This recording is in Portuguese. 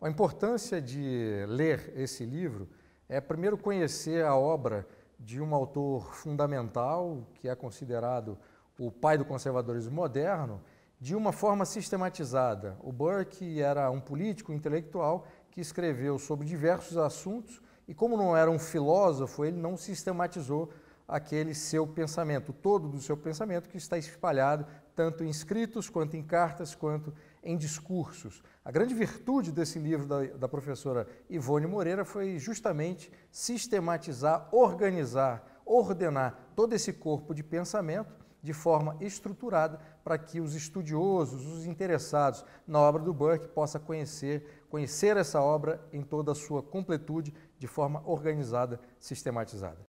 A importância de ler esse livro é primeiro conhecer a obra de um autor fundamental, que é considerado o pai do conservadorismo moderno, de uma forma sistematizada. O Burke era um político intelectual que escreveu sobre diversos assuntos e, como não era um filósofo, ele não sistematizou aquele seu pensamento, todo do seu pensamento que está espalhado tanto em escritos, quanto em cartas, quanto em discursos. A grande virtude desse livro da, da professora Ivone Moreira foi justamente sistematizar, organizar, ordenar todo esse corpo de pensamento de forma estruturada para que os estudiosos, os interessados na obra do Burke possa conhecer, conhecer essa obra em toda a sua completude, de forma organizada, sistematizada.